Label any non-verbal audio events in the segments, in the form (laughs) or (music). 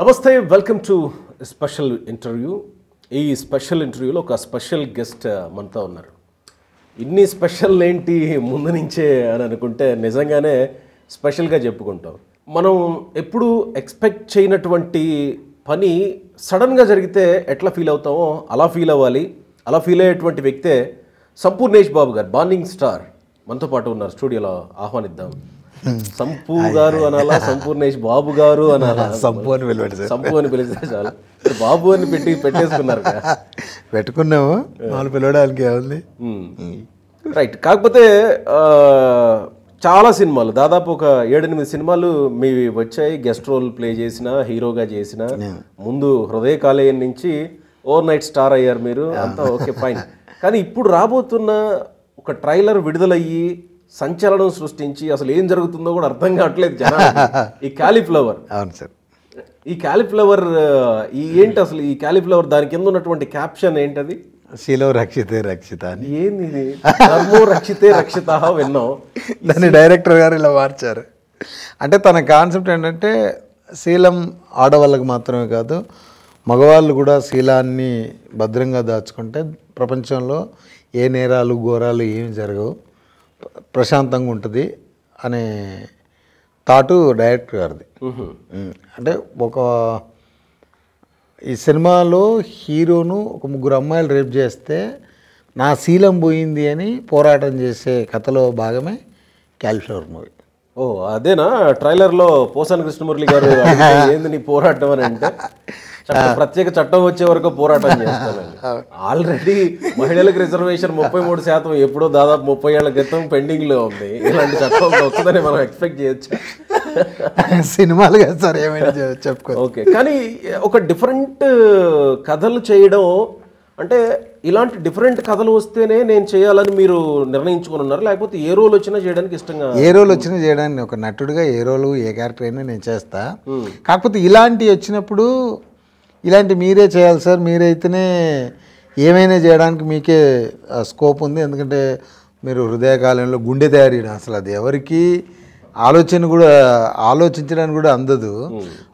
నమస్తే welcome to special interview ఈ special ఇంటర్వ్యూలో ఒక స్పెషల్ గెస్ట్ మనతో ఉన్నారు ఇన్ని స్పెషల్ ఏంటి ముందు నుంచే అని అనుకుంటే నిజంగానే స్పెషల్గా చెప్పుకుంటాం మనం ఎప్పుడు ఎక్స్పెక్ట్ చేయనటువంటి పని సడన్గా జరిగితే ఎట్లా ఫీల్ అవుతామో అలా ఫీల్ అవ్వాలి అలా ఫీల్ అయ్యేటువంటి వ్యక్తే సంపూర్ణేష్ బాబు గారు బార్నింగ్ స్టార్ మనతో పాటు ఉన్నారు స్టూడియోలో ఆహ్వానిద్దాం సంపు గారు అనాలా సంపూర్ణేష్ బాబు గారు అనాలా సంపు అని పిలిపెట్టారు సంపు అని పిలిస్తే చాలు బాబు అని పెట్టి పెట్టేసుకున్నారు పెట్టుకున్నాము వాళ్ళు పిలవడానికి ఏముంది రైట్ కాకపోతే చాలా సినిమాలు దాదాపు ఒక ఏడెనిమిది సినిమాలు మీవి వచ్చాయి గెస్ట్ రోల్ ప్లే చేసిన హీరోగా చేసిన ముందు హృదయ కాలేయం నుంచి ఓవర్ నైట్ స్టార్ అయ్యారు మీరు అంతా ఓకే (laughs) ఫైన్ కానీ ఇప్పుడు రాబోతున్న ఒక ట్రైలర్ విడుదలయ్యి సంచలనం సృష్టించి అసలు ఏం జరుగుతుందో కూడా అర్థం కావట్లేదు (laughs) ఈ క్యాలీఫ్లవర్ అవును సార్ ఈ క్యాలిఫ్లవర్ ఈ ఏంటి అసలు ఈ క్యాలిఫ్లవర్ దాని కింద ఉన్నటువంటి క్యాప్షన్ ఏంటది శిలో రక్షితే రక్షిత అని ఏంది ధర్మో రక్షితే రక్షిత విన్నాం దాన్ని డైరెక్టర్ గారు ఇలా మార్చారు అంటే తన కాన్సెప్ట్ ఏంటంటే శీలం ఆడవాళ్ళకి మాత్రమే కాదు మగవాళ్ళు కూడా శీలాన్ని భద్రంగా దాచుకుంటే ప్రపంచంలో ఏ నేరాలు ఘోరాలు ఏమి జరగవు ప్రశాంతంగా ఉంటుంది అనే థాటు డైరెక్టర్ గారిది అంటే ఒక ఈ సినిమాలో హీరోను ఒక ముగ్గురు అమ్మాయిలు రేప్ చేస్తే నా శీలం పోయింది అని పోరాటం చేసే కథలో భాగమే క్యాలిఫ్లవర్ మూవీ ఓ అదేనా ట్రైలర్లో పోసాని కృష్ణమురళి గారు (laughs) ఏంది నీ పోరాటం అని అంటే (laughs) ప్రత్యేక చట్టం వచ్చే వరకు పోరాటం (laughs) చేస్తానండి ఆల్రెడీ మహిళలకు రిజర్వేషన్ ముప్పై మూడు శాతం ఎప్పుడో దాదాపు ముప్పై ఏళ్ల క్రితం పెండింగ్ లో ఉంది ఇలాంటి చట్టం వస్తుందని మనం ఎక్స్పెక్ట్ చేయొచ్చు (laughs) సినిమాలు కదా సార్ ఏమైనా చెప్పుకో ఓకే కానీ ఒక డిఫరెంట్ కథలు చేయడం అంటే ఇలాంటి డిఫరెంట్ కథలు వస్తేనే నేను చేయాలని మీరు నిర్ణయించుకుని ఉన్నారు లేకపోతే ఏ రోల్ వచ్చినా చేయడానికి ఇష్టంగా ఏ రోల్ వచ్చినా చేయడానికి ఒక నటుడిగా ఏ రోలు ఏ క్యారెక్టర్ అయినా నేను చేస్తా hmm. కాకపోతే ఇలాంటివి వచ్చినప్పుడు ఇలాంటి మీరే చేయాలి సార్ మీరైతేనే ఏమైనా చేయడానికి మీకే స్కోప్ ఉంది ఎందుకంటే మీరు హృదయకాలంలో గుండె తయారీ అసలు అది ఎవరికి ఆలోచన కూడా ఆలోచించడానికి కూడా అందదు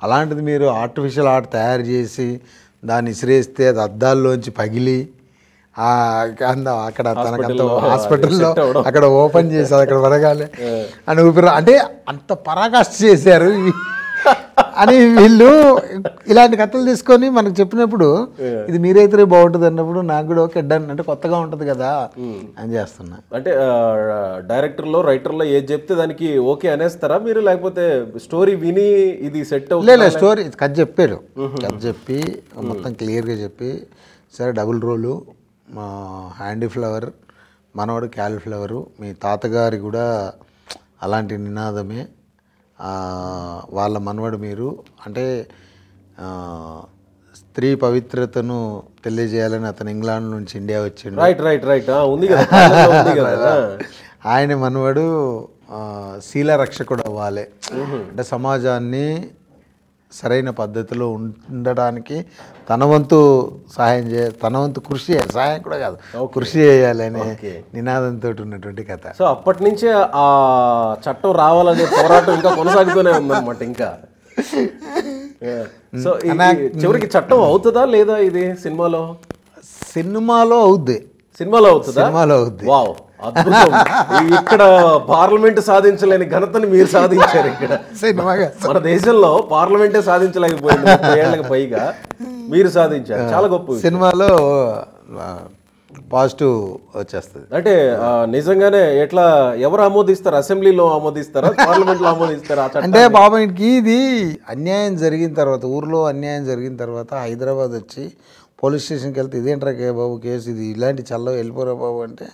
అలాంటిది మీరు ఆర్టిఫిషియల్ ఆర్ట్ తయారు చేసి దాన్ని ఇసిరేస్తే అది అద్దాల్లోంచి పగిలి అక్కడ తనకంతా హాస్పిటల్లో అక్కడ ఓపెన్ చేశారు అక్కడ పడగాలి (laughs) అని ఊపిరి అంటే అంత పరాకాష్ట చేశారు అని వీళ్ళు ఇలాంటి కథలు తీసుకొని మనకు చెప్పినప్పుడు ఇది మీరైతే బాగుంటుంది అన్నప్పుడు నాకు కూడా ఒక డన్ అంటే కొత్తగా ఉంటుంది కదా అని చేస్తున్నా అంటే డైరెక్టర్లో రైటర్లో ఏది చెప్తే దానికి ఓకే అనేస్తారా మీరు లేకపోతే స్టోరీ విని ఇది సెట్ లేదు స్టోరీ కథ చెప్పారు కథ చెప్పి మొత్తం క్లియర్గా చెప్పి సరే డబుల్ రోలు హ్యాండీ ఫ్లవర్ మనవాడు క్యాలిఫ్లవరు మీ తాతగారి కూడా అలాంటి నినాదమే వాళ్ళ మనవడు మీరు అంటే స్త్రీ పవిత్రతను తెలియజేయాలని అతను ఇంగ్లాండ్ నుంచి ఇండియా వచ్చిండు రైట్ రైట్ రైట్ ఉంది కదా (laughs) (laughs) (laughs) ఆయన మనవడు శీల రక్షకుడు అవ్వాలి అంటే సమాజాన్ని సరైన పద్ధతిలో ఉండడానికి తన వంతు సహాయం చే తన వంతు కృషి చేయాలి సహాయం కూడా కాదు కృషి చేయాలనే నినాదంతో ఉన్నటువంటి కథ సో అప్పటి నుంచే ఆ చట్టం రావాలనే పోరాటం ఇంకా కొనసాగుతూనే ఉందన్నమాట ఇంకా సో చివరికి చట్టం అవుతుందా లేదా ఇది సినిమాలో సినిమాలో అవుద్ది సినిమాలో అవుతుంది సినిమాలో అవుతుంది వావ్ ఇక్కడ పార్లమెంట్ సాధించలేని ఘనతను మీరు సాధించారు ఇక్కడ మన దేశంలో పార్లమెంటే సాధించలేకపోయింది ఏళ్ళకి పైగా మీరు సాధించారు చాలా గొప్ప సినిమాలో పాజిటివ్ వచ్చేస్తుంది అంటే నిజంగానే ఎట్లా ఎవరు ఆమోదిస్తారు అసెంబ్లీలో ఆమోదిస్తారా పార్లమెంట్ లో ఆమోదిస్తారా అంటే బాబాయికి ఇది అన్యాయం జరిగిన తర్వాత ఊర్లో అన్యాయం జరిగిన తర్వాత హైదరాబాద్ వచ్చి పోలీస్ స్టేషన్కి వెళ్తే ఇదేంట్రా కే బాబు కేసు ఇది ఇలాంటి చల్ల వెళ్ళిపోరా బాబు అంటే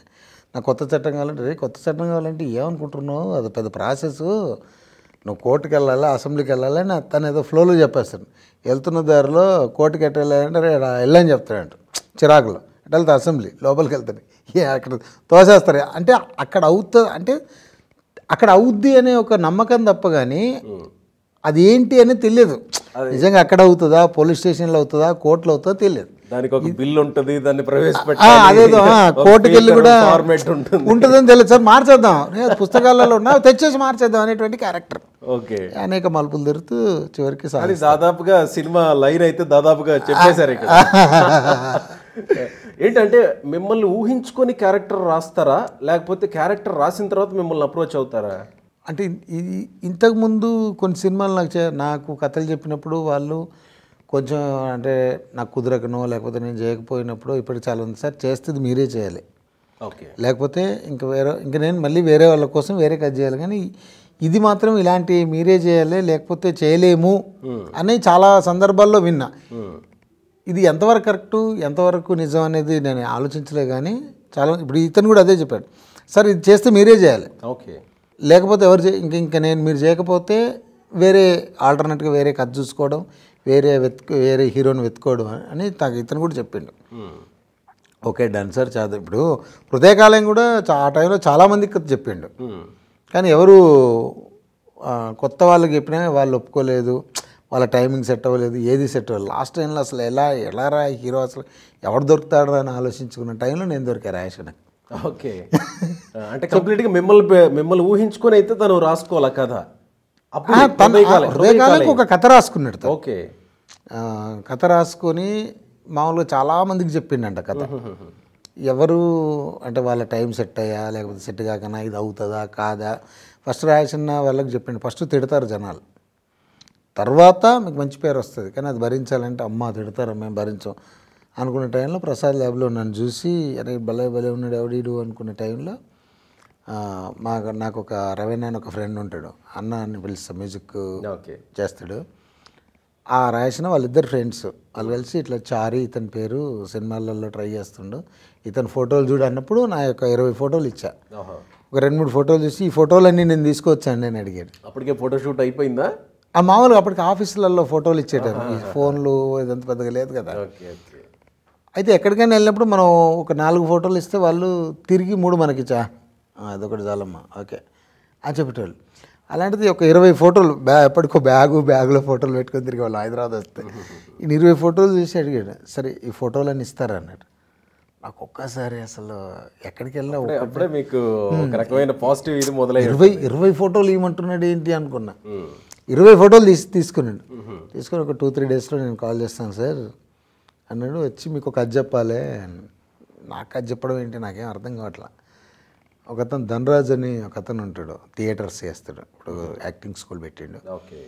నాకు కొత్త చట్టం కావాలంటే రే కొత్త చట్టం కావాలంటే ఏమనుకుంటున్నావు అది పెద్ద ప్రాసెస్ నువ్వు కోర్టుకి వెళ్ళాలా అసెంబ్లీకి వెళ్ళాలి అని తను ఏదో ఫ్లోలో చెప్పేస్తాను వెళ్తున్న దారిలో కోర్టుకి వెళ్ళాలంటే రే వెళ్ళని చెప్తాడంట చిరాకులో అటు వెళ్తే అసెంబ్లీ లోపలికి వెళ్తాను ఏ అక్కడ తోసేస్తారు అంటే అక్కడ అవుతుంది అంటే అక్కడ అవుద్ది అనే ఒక నమ్మకం తప్ప కానీ అది ఏంటి అని తెలియదు నిజంగా అక్కడ అవుతుందా పోలీస్ స్టేషన్లో అవుతుందా కోర్టులో అవుతుందా తెలియదు దానికి ఒక బిల్ ఉంటుంది దాన్ని ప్రవేశపెట్టి అదేదో కూడా ఫార్మేట్ ఉంటుంది ఉంటుందని తెలుసు సార్ మార్చేద్దాం పుస్తకాలలో ఉన్నా తెచ్చేసి మార్చేద్దాం అనేటువంటి క్యారెక్టర్ ఓకే అనేక మలుపులు తిరుగుతూ చివరికి అది దాదాపుగా సినిమా లైన్ అయితే దాదాపుగా చెప్పేశారు ఇక్కడ (laughs) ఏంటంటే మిమ్మల్ని ఊహించుకొని క్యారెక్టర్ రాస్తారా లేకపోతే క్యారెక్టర్ రాసిన తర్వాత మిమ్మల్ని అప్రోచ్ అవుతారా అంటే ఇది ఇంతకుముందు కొన్ని సినిమాలు నాకు నాకు కథలు చెప్పినప్పుడు వాళ్ళు కొంచెం అంటే నాకు కుదరకనో లేకపోతే నేను చేయకపోయినప్పుడు ఇప్పటికి చాలా ఉంది సార్ చేస్తుంది మీరే చేయాలి ఓకే లేకపోతే ఇంకా వేరే ఇంకా నేను మళ్ళీ వేరే వాళ్ళ కోసం వేరే కట్ చేయాలి కానీ ఇది మాత్రం ఇలాంటి మీరే చేయాలి లేకపోతే చేయలేము అని చాలా సందర్భాల్లో విన్నా ఇది ఎంతవరకు కరెక్టు ఎంతవరకు నిజం అనేది నేను ఆలోచించలే కానీ చాలా ఇప్పుడు ఇతను కూడా అదే చెప్పాడు సార్ ఇది చేస్తే మీరే చేయాలి ఓకే లేకపోతే ఎవరు ఇంక ఇంకా నేను మీరు చేయకపోతే వేరే ఆల్టర్నేట్గా వేరే కథ చూసుకోవడం వేరే వెతుకు వేరే హీరోని వెతుకోవడం అని ఇతను కూడా చెప్పిండు ఓకే డన్ సార్ చదువు ఇప్పుడు హృదయకాలం కూడా ఆ టైంలో చాలామందికి చెప్పిండు కానీ ఎవరు కొత్త వాళ్ళకి చెప్పినా వాళ్ళు ఒప్పుకోలేదు వాళ్ళ టైమింగ్ సెట్ అవ్వలేదు ఏది సెట్ అవ్వలేదు లాస్ట్ టైంలో అసలు ఎలా ఎలా రా హీరో అసలు ఎవరు దొరుకుతాడు అని ఆలోచించుకున్న టైంలో నేను దొరికా రాయేష్ ఓకే అంటే కంప్లీట్గా మిమ్మల్ని మిమ్మల్ని ఊహించుకొని అయితే తను రాసుకోవాలి కథ హృదయకాలానికి ఒక కథ రాసుకున్నాడు ఓకే కథ రాసుకొని మామూలుగా చాలామందికి చెప్పిండంట కథ ఎవరు అంటే వాళ్ళ టైం సెట్ అయ్యా లేకపోతే సెట్ కాకనా ఇది అవుతుందా కాదా ఫస్ట్ రాసిన వాళ్ళకి చెప్పిండు ఫస్ట్ తిడతారు జనాలు తర్వాత మీకు మంచి పేరు వస్తుంది కానీ అది భరించాలంటే అమ్మ తిడతారు మేము భరించాం అనుకున్న టైంలో ప్రసాద్ ల్యాబ్లో నన్ను చూసి అరే భలే భలే ఉన్నాడు ఎవడీడు అనుకున్న టైంలో మా నాకు ఒక రవీణ అని ఒక ఫ్రెండ్ ఉంటాడు అన్న అని పిలుస్తా మ్యూజిక్ చేస్తాడు ఆ రాసిన వాళ్ళిద్దరు ఫ్రెండ్స్ వాళ్ళు కలిసి ఇట్లా చారి ఇతని పేరు సినిమాలలో ట్రై చేస్తుండు ఇతని ఫోటోలు చూడు అన్నప్పుడు నా యొక్క ఇరవై ఫోటోలు ఇచ్చా ఒక రెండు మూడు ఫోటోలు చూసి ఈ ఫోటోలన్నీ నేను తీసుకొచ్చాను నేను అడిగాడు అప్పటికే ఫోటోషూట్ అయిపోయిందా ఆ మామూలుగా అప్పటికి ఆఫీసులలో ఫోటోలు ఇచ్చేటారు ఈ ఫోన్లు ఇదంతా పెద్దగా లేదు కదా అయితే ఎక్కడికైనా వెళ్ళినప్పుడు మనం ఒక నాలుగు ఫోటోలు ఇస్తే వాళ్ళు తిరిగి మూడు మనకిచ్చా అదొకటి చాలమ్మా ఓకే అని చెప్పేటోళ్ళు అలాంటిది ఒక ఇరవై ఫోటోలు బ్యా ఎప్పటికో బ్యాగు బ్యాగులో ఫోటోలు పెట్టుకొని తిరిగి వాళ్ళు హైదరాబాద్ వస్తే (laughs) ఈయన ఇరవై ఫోటోలు చూసి అడిగాడు సరే ఈ ఫోటోలు అని ఇస్తారన్నాడు నాకు ఒక్కసారి అసలు ఎక్కడికి వెళ్ళినా మీకు ఒక రకమైన పాజిటివ్ ఇది మొదలై ఇరవై ఇరవై ఫోటోలు ఇవ్వమంటున్నాడు ఏంటి అనుకున్నా ఇరవై ఫోటోలు తీసి తీసుకున్నాడు తీసుకుని ఒక టూ త్రీ డేస్లో నేను కాల్ చేస్తాను సార్ అన్నాడు వచ్చి మీకు ఒక అది చెప్పాలి నాకు అది చెప్పడం ఏంటి నాకేం అర్థం కావట్లా ఒక అతను ధనరాజ్ అని ఒక అతను ఉంటాడు థియేటర్స్ చేస్తాడు ఇప్పుడు యాక్టింగ్ స్కూల్ పెట్టిండు ఓకే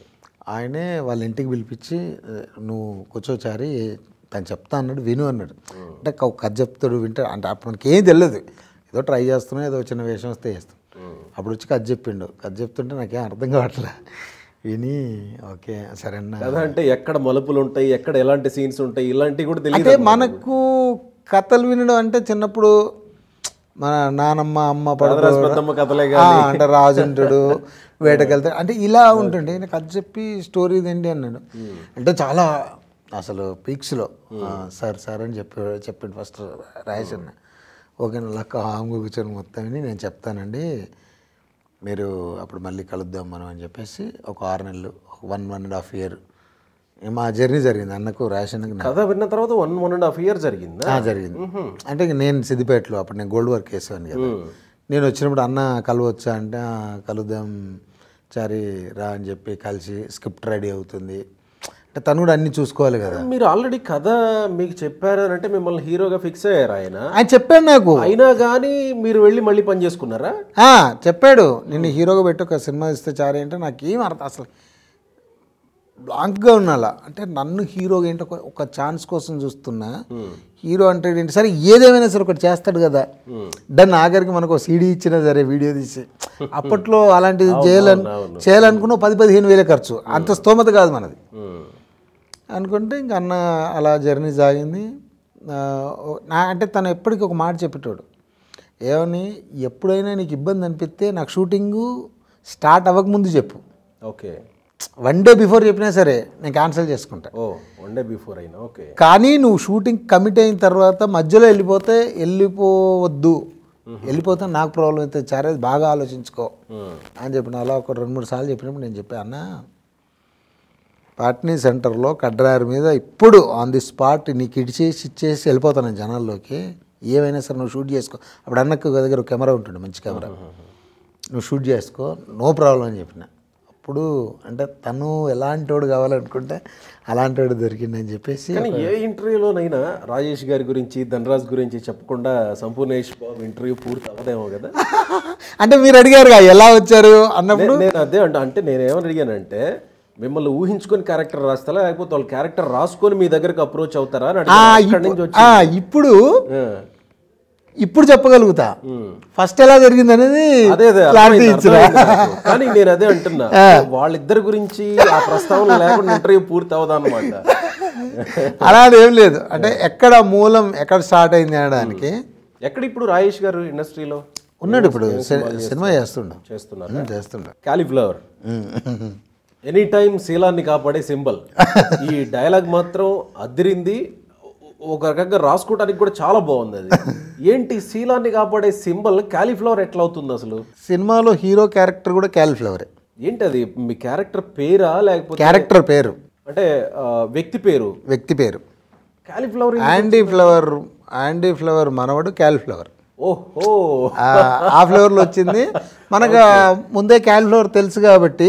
ఆయనే వాళ్ళ ఇంటికి పిలిపించి నువ్వు కూర్చోచారి తను చెప్తా అన్నాడు విను అన్నాడు అంటే కథ చెప్తాడు వింటాడు అంటే అప్పుడు మనకి ఏం తెలియదు ఏదో ట్రై చేస్తున్నా ఏదో చిన్న వేషం వస్తే చేస్తాం అప్పుడు వచ్చి కథ చెప్పిండు కథ చెప్తుంటే నాకేం అర్థం కావట్లే విని ఓకే సరే అన్న అంటే ఎక్కడ మలుపులు ఉంటాయి ఎక్కడ ఎలాంటి సీన్స్ ఉంటాయి ఇలాంటివి కూడా తెలియదు మనకు కథలు వినడం అంటే చిన్నప్పుడు మన నానమ్మ అమ్మ అంటే రాజుంటాడు వేటకెళ్తాడు అంటే ఇలా ఉంటుండే నేను కథ చెప్పి స్టోరీ ఏంటి అన్నాడు అంటే చాలా అసలు పీక్స్లో సార్ సార్ అని చెప్పి చెప్పిండు ఫస్ట్ రాయసన్న ఓకే లక్క హామ్ కూర్చొని మొత్తం నేను చెప్తానండి మీరు అప్పుడు మళ్ళీ కలుద్దాం మనం అని చెప్పేసి ఒక ఆరు నెలలు one one and half year మా జర్నీ జరిగింది అన్నకు రేషన్ కథ విన్న తర్వాత one one and half year జరిగింది జరిగింది అంటే నేను సిద్దిపేటలో అప్పుడు నేను గోల్డ్ వర్క్ వేసాను కదా నేను వచ్చినప్పుడు అన్న కలవచ్చా అంటే కలుద్దాం చారి రా అని చెప్పి కలిసి స్క్రిప్ట్ రెడీ అవుతుంది అంటే తను కూడా అన్ని చూసుకోవాలి కదా మీరు ఆల్రెడీ కథ మీకు చెప్పారు అని అంటే మిమ్మల్ని హీరోగా ఫిక్స్ అయ్యారు ఆయన ఆయన చెప్పాడు నాకు అయినా కానీ మీరు వెళ్ళి మళ్ళీ పని చేసుకున్నారా చెప్పాడు నిన్ను హీరోగా పెట్టి ఒక సినిమా ఇస్తే చారు అంటే నాకు ఏం అర్థం అసలు బ్లాంక్గా ఉండాలా అంటే నన్ను హీరో ఏంటో ఒక ఛాన్స్ కోసం చూస్తున్నా హీరో అంటే ఏంటి సరే ఏదేమైనా సరే ఒకటి చేస్తాడు కదా డన్ ఆఖరికి మనకు సీడీ ఇచ్చినా సరే వీడియో తీసి అప్పట్లో అలాంటిది చేయాలని చేయాలనుకున్న పది పదిహేను వేలే ఖర్చు అంత స్తోమత కాదు మనది అనుకుంటే ఇంక అన్న అలా జర్నీ సాగింది నా అంటే తను ఎప్పటికీ ఒక మాట చెప్పేటోడు ఏమని ఎప్పుడైనా నీకు ఇబ్బంది అనిపిస్తే నాకు షూటింగు స్టార్ట్ అవ్వకముందు చెప్పు ఓకే వన్ డే బిఫోర్ చెప్పినా సరే నేను క్యాన్సిల్ చేసుకుంటా ఓ వన్ డే బిఫోర్ అయినా ఓకే కానీ నువ్వు షూటింగ్ కమిట్ అయిన తర్వాత మధ్యలో వెళ్ళిపోతే వెళ్ళిపోవద్దు వెళ్ళిపోతే నాకు ప్రాబ్లం అయితే చారే బాగా ఆలోచించుకో అని చెప్పిన అలా ఒక రెండు మూడు సార్లు చెప్పినప్పుడు నేను చెప్పాను అన్న పాట్నీ సెంటర్లో కడ్రాయర్ మీద ఇప్పుడు ఆన్ ది స్పాట్ నీకు ఇడిచేసి ఇచ్చేసి వెళ్ళిపోతాను జనాల్లోకి ఏమైనా సరే నువ్వు షూట్ చేసుకో అప్పుడు అన్నకు దగ్గర కెమెరా ఉంటుంది మంచి కెమెరా నువ్వు షూట్ చేసుకో నో ప్రాబ్లం అని చెప్పిన ఎప్పుడు అంటే తను వాడు కావాలనుకుంటే వాడు దొరికిందని చెప్పేసి ఏ ఇంటర్వ్యూలోనైనా రాజేష్ గారి గురించి ధనరాజ్ గురించి చెప్పకుండా సంపూర్ణేష్ బాబు ఇంటర్వ్యూ పూర్తి అవ్వదేమో కదా (laughs) అంటే మీరు అడిగారు ఎలా వచ్చారు అన్నప్పుడు నేను అదే అంటే అంటే నేను ఏమని అడిగానంటే మిమ్మల్ని ఊహించుకొని క్యారెక్టర్ రాస్తారా లేకపోతే వాళ్ళు క్యారెక్టర్ రాసుకొని మీ దగ్గరకు అప్రోచ్ అవుతారా ఇప్పుడు ఇప్పుడు చెప్పగలుగుతా ఫస్ట్ ఎలా జరిగింది అనేది కానీ నేను అదే అంటున్నా వాళ్ళిద్దరి గురించి ఆ ప్రస్తావన లేకుండా ఇంటర్వ్యూ పూర్తి అవుదా అనమాట అలా ఏం లేదు అంటే ఎక్కడ మూలం ఎక్కడ స్టార్ట్ అయింది అనడానికి ఎక్కడ ఇప్పుడు రాయేష్ గారు ఇండస్ట్రీలో ఉన్నాడు ఇప్పుడు సినిమా చేస్తుండే చేస్తున్నాడు చేస్తుండ కాలీఫ్లవర్ ఎనీ టైం శీలాన్ని కాపాడే సింబల్ (laughs) ఈ డైలాగ్ మాత్రం అదిరింది ఒక రకంగా రాసుకోవడానికి కూడా చాలా బాగుంది అది (laughs) ఏంటి శీలాన్ని కాపాడే సింబల్ క్యాలీఫ్లవర్ ఎట్లా అవుతుంది అసలు సినిమాలో హీరో క్యారెక్టర్ కూడా క్యాలీఫ్లవరే ఏంటి అది మీ క్యారెక్టర్ పేరా లేకపోతే క్యారెక్టర్ పేరు అంటే వ్యక్తి పేరు వ్యక్తి పేరు cauliflower handy flower handy flower మనవడు క్యాలీఫ్లవర్ ఓహో ఆ లో వచ్చింది మనకు ముందే క్యాల్ ఫ్లోర్ తెలుసు కాబట్టి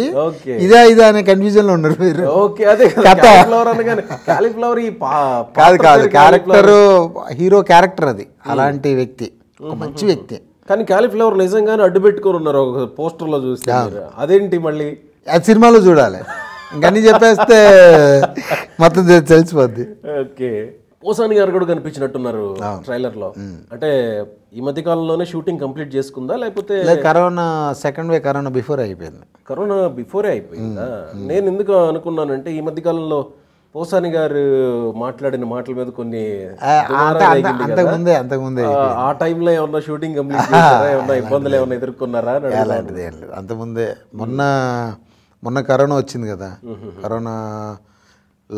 ఇదే ఇదే అనే కన్ఫ్యూజన్ లో ఉన్నారు మీరు ఓకే అదే ఈ కాదు కాదు క్యారెక్టర్ హీరో క్యారెక్టర్ అది అలాంటి వ్యక్తి మంచి వ్యక్తి కానీ క్యాలిఫ్లవర్ నిజంగానే అడ్డు పెట్టుకుని ఉన్నారు ఒక పోస్టర్ లో చూస్తే అదేంటి మళ్ళీ అది సినిమాలో చూడాలి ఇంకా చెప్పేస్తే (laughs) మొత్తం తెలిసిపోద్ది ఓకే పోసాని గారు కూడా కనిపించినట్టున్నారు ట్రైలర్ లో అంటే ఈ మధ్య కాలంలోనే షూటింగ్ కంప్లీట్ చేసుకుందా లేకపోతే corona second wave corona before అయిపోయింది కరోనా బిఫోరే అయిపోయిందా నేను ఎందుకు అనుకున్నానంటే ఈ మధ్య కాలంలో పోసాని గారు మాట్లాడిన మాటల మీద కొన్ని అంతకుముందే అంతకుముందే ఆ టైంలో ఏమన్నా షూటింగ్ కంప్లీట్ ఏమన్నా ఇబ్బందులు ఏమన్నా ఎదుర్కొన్నారా అంతకుముందే మొన్న మొన్న కరోనా వచ్చింది కదా కరోనా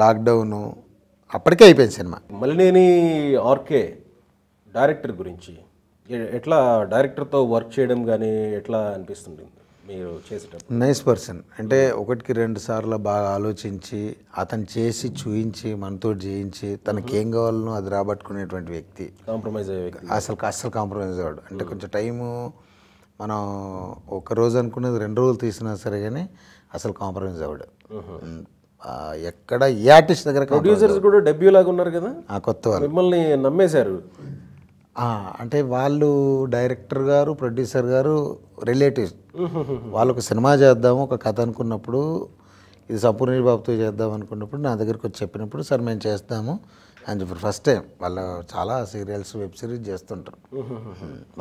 లాక్డౌను అప్పటికే అయిపోయింది సినిమా మలినేని ఆర్కే డైరెక్టర్ గురించి ఎట్లా డైరెక్టర్తో వర్క్ చేయడం కానీ ఎట్లా అనిపిస్తుంది మీరు చేసేటప్పుడు నైస్ పర్సన్ అంటే ఒకటికి రెండు సార్లు బాగా ఆలోచించి అతను చేసి చూయించి మనతో చేయించి ఏం కావాలనో అది రాబట్టుకునేటువంటి వ్యక్తి కాంప్రమైజ్ అయ్యే అసలు అసలు కాంప్రమైజ్ అవ్వడు అంటే కొంచెం టైము మనం ఒక రోజు అనుకునేది రెండు రోజులు తీసినా సరే కానీ అసలు కాంప్రమైజ్ అవ్వడు ఎక్కడ ఏ ఆర్టిస్ట్ దగ్గర ప్రొడ్యూసర్స్ కూడా డెబ్యూ లాగా ఉన్నారు కదా ఆ కొత్త వాళ్ళు మిమ్మల్ని నమ్మేశారు అంటే వాళ్ళు డైరెక్టర్ గారు ప్రొడ్యూసర్ గారు రిలేటివ్స్ ఒక సినిమా చేద్దాము ఒక కథ అనుకున్నప్పుడు ఇది సంపూర్ణ బాబుతో చేద్దాం అనుకున్నప్పుడు నా దగ్గరికి వచ్చి చెప్పినప్పుడు సార్ మేము చేస్తాము అని చెప్పారు ఫస్ట్ టైం వాళ్ళు చాలా సీరియల్స్ వెబ్ సిరీస్ చేస్తుంటారు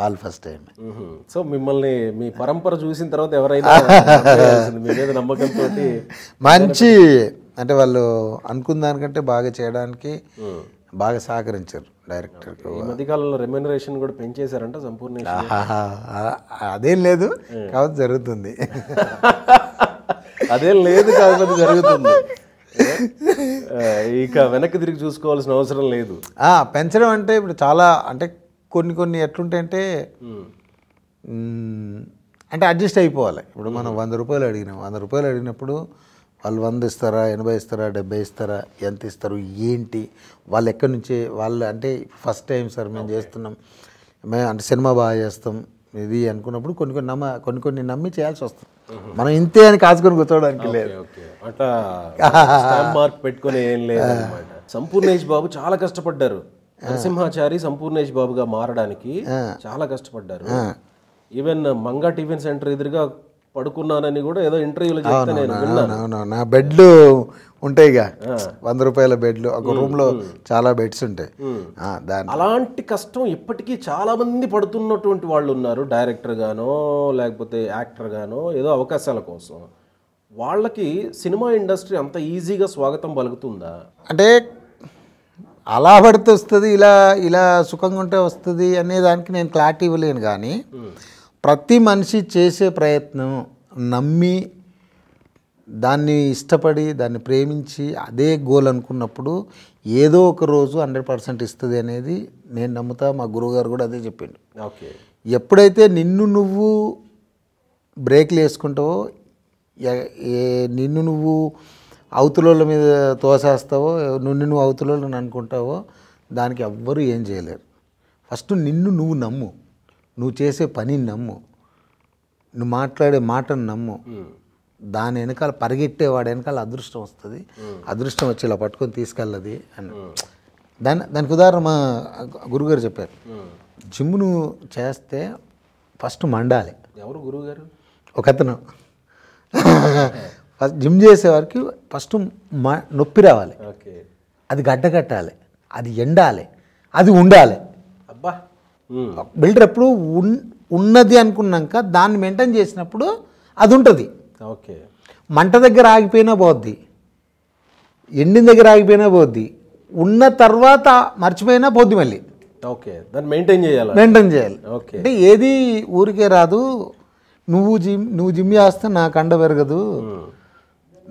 వాళ్ళు ఫస్ట్ టైం సో మిమ్మల్ని మీ పరంపర చూసిన తర్వాత ఎవరైనా (laughs) నమ్మకంతో మంచి అంటే వాళ్ళు అనుకున్న దానికంటే బాగా చేయడానికి బాగా సహకరించారు డైరెక్టర్ మధ్యకాలంలో రెమ్యూనరేషన్ కూడా పెంచేశారంట సంపూర్ణ అదేం లేదు కాబట్టి జరుగుతుంది (laughs) అదేం లేదు కాబట్టి జరుగుతుంది (laughs) ఇక వెనక్కి తిరిగి చూసుకోవాల్సిన అవసరం లేదు పెంచడం అంటే ఇప్పుడు చాలా అంటే కొన్ని కొన్ని ఎట్లుంటాయంటే అంటే అడ్జస్ట్ అయిపోవాలి ఇప్పుడు మనం వంద రూపాయలు అడిగినాం వంద రూపాయలు అడిగినప్పుడు వాళ్ళు వంద ఇస్తారా ఎనభై ఇస్తారా డెబ్బై ఇస్తారా ఎంత ఇస్తారు ఏంటి వాళ్ళు ఎక్కడి నుంచి వాళ్ళు అంటే ఫస్ట్ టైం సార్ మేము చేస్తున్నాం మేము అంటే సినిమా బాగా చేస్తాం ఇది అనుకున్నప్పుడు కొన్ని కొన్ని నమ్మ కొన్ని కొన్ని నమ్మి చేయాల్సి వస్తుంది మనం ఇంతే అని కాచుకొని కూర్చోవడానికి లేదు మార్క్ పెట్టుకొని ఏం లేదు సంపూర్ణేష్ బాబు చాలా కష్టపడ్డారు నరసింహాచారి సంపూర్ణేష్ బాబుగా మారడానికి చాలా కష్టపడ్డారు ఈవెన్ మంగా టిఫిన్ సెంటర్ ఎదురుగా పడుకున్నానని కూడా ఏదో ఇంటర్వ్యూలో చెప్తాను నేను నా బెడ్లు ఉంటాయిగా వంద రూపాయల బెడ్లు ఒక లో చాలా బెడ్స్ ఉంటాయి అలాంటి కష్టం ఇప్పటికీ చాలా మంది పడుతున్నటువంటి వాళ్ళు ఉన్నారు డైరెక్టర్ గానో లేకపోతే యాక్టర్ గానో ఏదో అవకాశాల కోసం వాళ్ళకి సినిమా ఇండస్ట్రీ అంత ఈజీగా స్వాగతం పలుకుతుందా అంటే అలా పడితే వస్తుంది ఇలా ఇలా సుఖంగా ఉంటే వస్తుంది అనే దానికి నేను క్లారిటీ ఇవ్వలేను కానీ ప్రతి మనిషి చేసే ప్రయత్నం నమ్మి దాన్ని ఇష్టపడి దాన్ని ప్రేమించి అదే గోల్ అనుకున్నప్పుడు ఏదో ఒక రోజు హండ్రెడ్ పర్సెంట్ ఇస్తుంది అనేది నేను నమ్ముతా మా గురువుగారు కూడా అదే చెప్పిండు ఓకే ఎప్పుడైతే నిన్ను నువ్వు బ్రేక్లు వేసుకుంటావో నిన్ను నువ్వు అవతులోళ్ళ మీద తోసేస్తావో నిన్ను నువ్వు అవతులోళ్ళని అనుకుంటావో దానికి ఎవ్వరూ ఏం చేయలేరు ఫస్ట్ నిన్ను నువ్వు నమ్ము నువ్వు చేసే పని నమ్ము నువ్వు మాట్లాడే మాటను నమ్ము దాని వెనకాల పరిగెట్టేవాడు వెనకాల అదృష్టం వస్తుంది అదృష్టం వచ్చి ఇలా పట్టుకొని తీసుకెళ్ళది అని దాని దానికి ఉదాహరణ మా గురుగారు చెప్పారు జిమ్ను చేస్తే ఫస్ట్ మండాలి ఎవరు గురువుగారు ఒక అతను ఫస్ట్ జిమ్ చేసేవారికి ఫస్ట్ నొప్పి రావాలి అది గడ్డ కట్టాలి అది ఎండాలి అది ఉండాలి బిల్డర్ ఎప్పుడు ఉన్నది అనుకున్నాక దాన్ని మెయింటైన్ చేసినప్పుడు అది ఉంటుంది ఓకే మంట దగ్గర ఆగిపోయినా పోద్ది ఎండిన దగ్గర ఆగిపోయినా పోద్ది ఉన్న తర్వాత మర్చిపోయినా పోద్ది మళ్ళీ ఓకే దాన్ని మెయింటైన్ చేయాలి మెయింటైన్ చేయాలి ఓకే అంటే ఏది ఊరికే రాదు నువ్వు జిమ్ నువ్వు జిమ్ చేస్తే నా కండ పెరగదు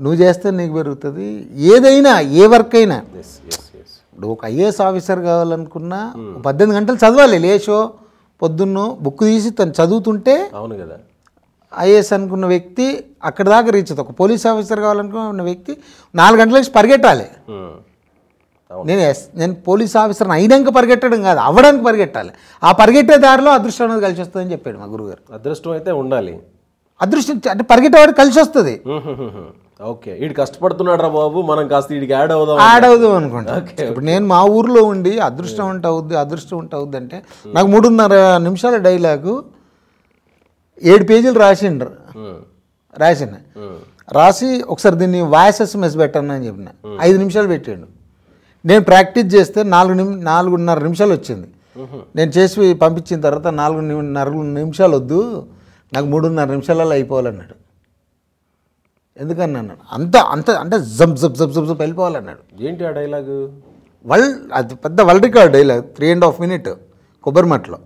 నువ్వు చేస్తే నీకు పెరుగుతుంది ఏదైనా ఏ వర్క్ అయినా ఇప్పుడు ఒక ఐఏఎస్ ఆఫీసర్ కావాలనుకున్నా పద్దెనిమిది గంటలు చదవాలి లేచో పొద్దున్న బుక్ తీసి తను చదువుతుంటే అవును కదా ఐఏఎస్ అనుకున్న వ్యక్తి అక్కడ దాకా రీచ్ ఒక పోలీస్ ఆఫీసర్ కావాలనుకున్న వ్యక్తి నాలుగు గంటల నుంచి పరిగెట్టాలి నేను ఎస్ నేను పోలీస్ ఆఫీసర్ని అయినాక పరిగెట్టడం కాదు అవ్వడానికి పరిగెట్టాలి ఆ పరిగెట్టే దారిలో అదృష్టం అనేది కలిసి వస్తుందని చెప్పాడు మా గురుగారు అదృష్టం అయితే ఉండాలి అదృష్టం అంటే పరిగెట్టేవాడు కలిసి వస్తుంది ఓకే వీడు కష్టపడుతున్నాడు రా బాబు మనం కాస్త వీడికి యాడ్ అవుదాం యాడ్ అవుదాం అనుకోండి ఇప్పుడు నేను మా ఊర్లో ఉండి అదృష్టం hmm. అంటే అవుద్ది అదృష్టం అంటే అవుద్ది అంటే నాకు మూడున్నర నిమిషాల డైలాగు ఏడు పేజీలు రాసిండ్రు hmm. రాసిన hmm. రాసి ఒకసారి దీన్ని వాయిస్ ఎస్ఎంఎస్ పెట్టాను అని చెప్పిన ఐదు నిమిషాలు పెట్టాడు నేను ప్రాక్టీస్ చేస్తే నాలుగు నిమి నాలుగున్నర నిమిషాలు వచ్చింది నేను చేసి పంపించిన తర్వాత నాలుగు నాలుగు నిమిషాలు వద్దు నాకు మూడున్నర నిమిషాలలో అయిపోవాలన్నాడు ఎందుకని అన్నాడు అంత అంత అంటే జబ్ జబ్ జబ్ జబ్ జబ్ వెళ్ళిపోవాలన్నాడు ఏంటి ఆ డైలాగ్ వరల్డ్ అది పెద్ద world record dialogue three and half minute కొబ్బరి మట్టలో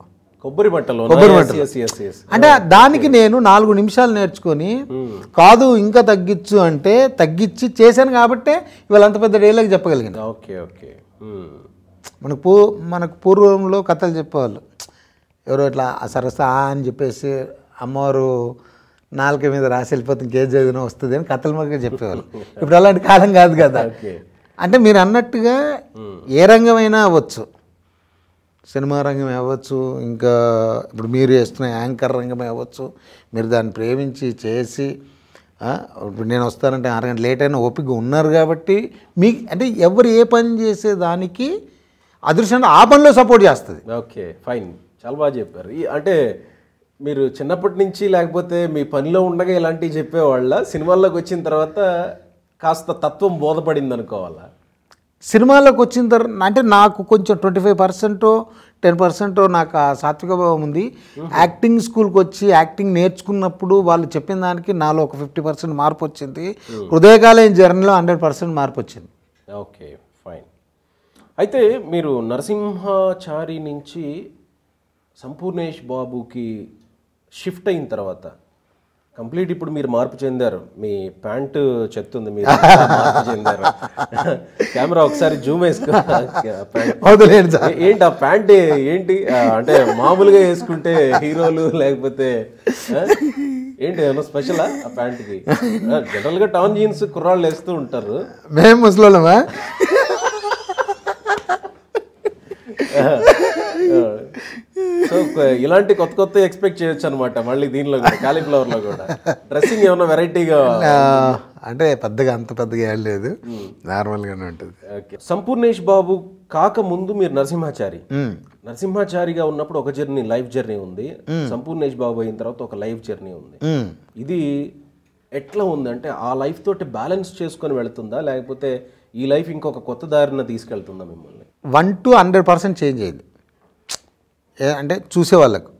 కొబ్బరి మట్టలో కొబ్బరి మట్టలో అంటే దానికి నేను నాలుగు నిమిషాలు నేర్చుకొని hmm. కాదు ఇంకా తగ్గించు అంటే తగ్గించి చేశాను కాబట్టే ఇవాళ అంత పెద్ద డైలాగ్ చెప్పగలిగాను ఓకే ఓకే hmm. మనకు పూ మనకు పూర్వంలో కథలు చెప్పేవాళ్ళు ఎవరో ఇట్లా సరస్తా అని చెప్పేసి అమ్మవారు నాలుక మీద రాసి వెళ్ళిపోతుంది ఇంకేం చదివినా వస్తుంది అని కథల మొక్క చెప్పేవాళ్ళు ఇప్పుడు అలాంటి కాలం కాదు కదా అంటే మీరు అన్నట్టుగా ఏ రంగమైనా అవ్వచ్చు సినిమా రంగం అవ్వచ్చు ఇంకా ఇప్పుడు మీరు చేస్తున్న యాంకర్ రంగం అవ్వచ్చు మీరు దాన్ని ప్రేమించి చేసి ఇప్పుడు నేను వస్తానంటే ఆరు గంటలు లేట్ అయినా ఓపిక ఉన్నారు కాబట్టి మీ అంటే ఎవరు ఏ పని చేసే దానికి అదృష్టంగా ఆ పనిలో సపోర్ట్ చేస్తుంది ఓకే ఫైన్ చాలా బాగా చెప్పారు అంటే మీరు చిన్నప్పటి నుంచి లేకపోతే మీ పనిలో ఉండగా ఇలాంటివి చెప్పేవాళ్ళ సినిమాల్లోకి వచ్చిన తర్వాత కాస్త తత్వం బోధపడింది అనుకోవాలా సినిమాలోకి వచ్చిన తర్వాత అంటే నాకు కొంచెం twenty five percent ten percent నాకు ఆ సాత్విక భావం ఉంది యాక్టింగ్ స్కూల్కి వచ్చి యాక్టింగ్ నేర్చుకున్నప్పుడు వాళ్ళు చెప్పిన దానికి నాలో ఒక ఫిఫ్టీ పర్సెంట్ మార్పు వచ్చింది హృదయకాలయం జర్నీలో హండ్రెడ్ పర్సెంట్ మార్పు వచ్చింది ఓకే ఫైన్ అయితే మీరు నరసింహాచారి నుంచి సంపూర్ణేష్ బాబుకి షిఫ్ట్ అయిన తర్వాత కంప్లీట్ ఇప్పుడు మీరు మార్పు చెందారు మీ ప్యాంటు చెప్తుంది మీరు చెందారు కెమెరా ఒకసారి జూమ్ వేసుకో ఏంటి ఆ ప్యాంట్ ఏంటి అంటే మామూలుగా వేసుకుంటే హీరోలు లేకపోతే ఏంటి ఏమో స్పెషల్ ఆ ప్యాంట్కి జనరల్గా టౌన్ జీన్స్ కుర్రాళ్ళు వేస్తూ ఉంటారు మేము ముసలోళ్ళమా సో ఇలాంటి కొత్త కొత్త ఎక్స్పెక్ట్ చేయొచ్చు అనమాట మళ్ళీ దీనిలో కూడా కాలీఫ్లవర్ లో కూడా డ్రెస్సింగ్ ఏమైనా వెరైటీగా అంటే పెద్దగా అంత పెద్దగా ఏం లేదు నార్మల్ hmm. గానే ఉంటుంది సంపూర్ణేష్ బాబు కాక ముందు మీరు నరసింహాచారి hmm. నరసింహాచారిగా ఉన్నప్పుడు ఒక జర్నీ లైఫ్ జర్నీ ఉంది hmm. సంపూర్ణేష్ బాబు అయిన తర్వాత ఒక లైఫ్ జర్నీ ఉంది ఇది ఎట్లా ఉందంటే ఆ లైఫ్ తోటి బ్యాలెన్స్ చేసుకొని వెళుతుందా లేకపోతే ఈ లైఫ్ ఇంకొక కొత్త దారిన తీసుకెళ్తుందా మిమ్మల్ని one to hundred percent change అయింది అంటే చూసేవాళ్ళకు